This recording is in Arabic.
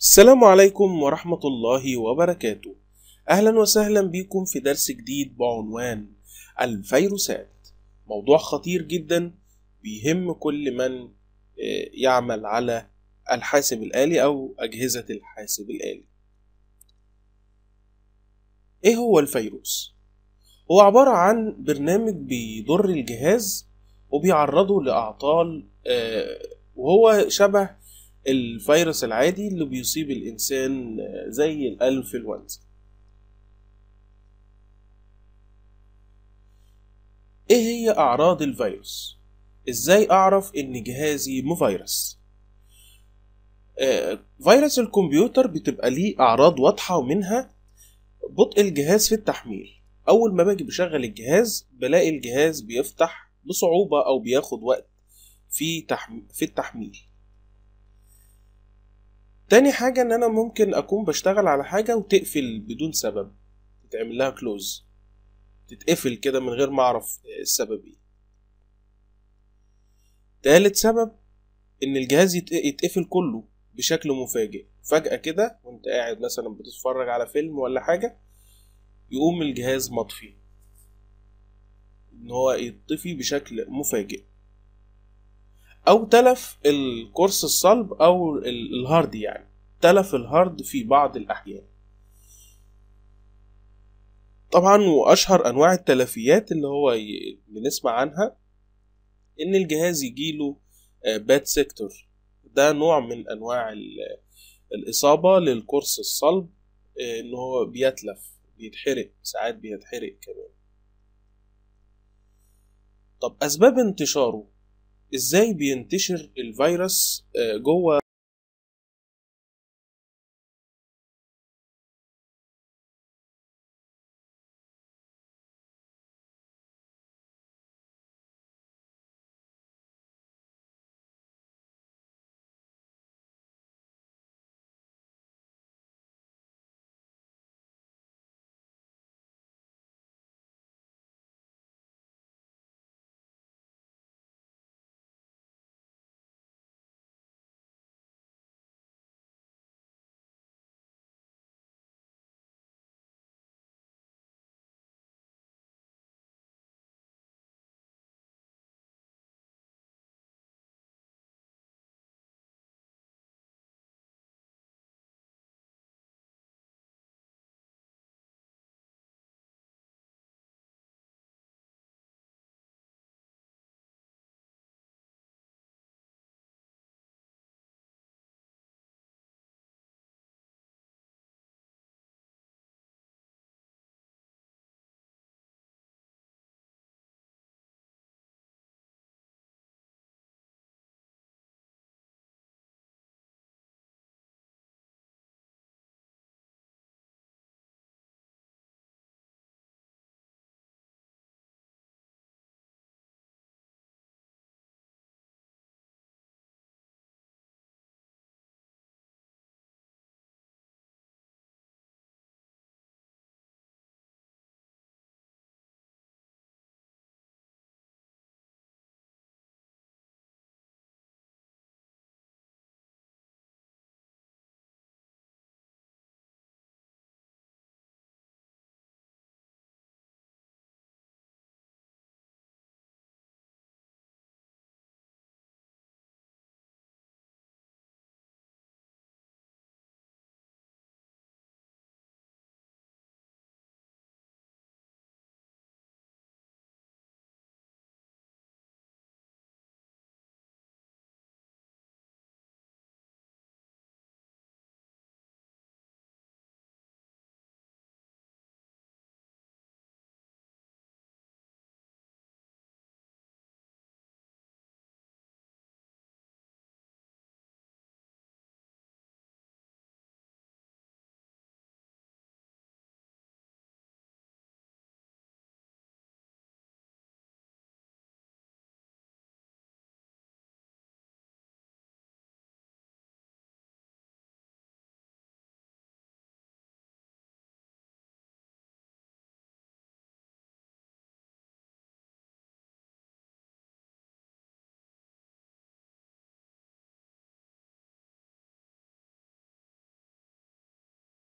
السلام عليكم ورحمة الله وبركاته أهلا وسهلا بكم في درس جديد بعنوان الفيروسات موضوع خطير جدا بيهم كل من آه، يعمل على الحاسب الآلي أو أجهزة الحاسب الآلي إيه هو الفيروس؟ هو عبارة عن برنامج بيضر الجهاز وبيعرضه لأعطال آه، وهو شبه الفيروس العادي اللي بيصيب الإنسان زي الأنفلونزا إيه هي أعراض الفيروس؟ إزاي أعرف إن جهازي مفيروس؟ آه، فيروس الكمبيوتر بتبقى ليه أعراض واضحة ومنها بطء الجهاز في التحميل أول ما باجي بشغل الجهاز بلاقي الجهاز بيفتح بصعوبة أو بياخد وقت في, في التحميل تاني حاجة ان انا ممكن اكون بشتغل على حاجة وتقفل بدون سبب تتعمل لها كلوز تتقفل كده من غير ما اعرف السبب ايه تالت سبب ان الجهاز يتقفل كله بشكل مفاجئ فجأة كده وانت قاعد مثلا بتتفرج على فيلم ولا حاجة يقوم الجهاز مطفي ان هو يطفي بشكل مفاجئ او تلف القرص الصلب او الهارد يعني تلف الهارد في بعض الاحيان طبعا واشهر انواع التلفيات اللي هو بنسمع عنها ان الجهاز يجيله باد سيكتور ده نوع من انواع الاصابه للقرص الصلب آه، ان هو بيتلف بيتحرق ساعات بيتحرق كمان طب اسباب انتشاره ازاي بينتشر الفيروس آه، جوه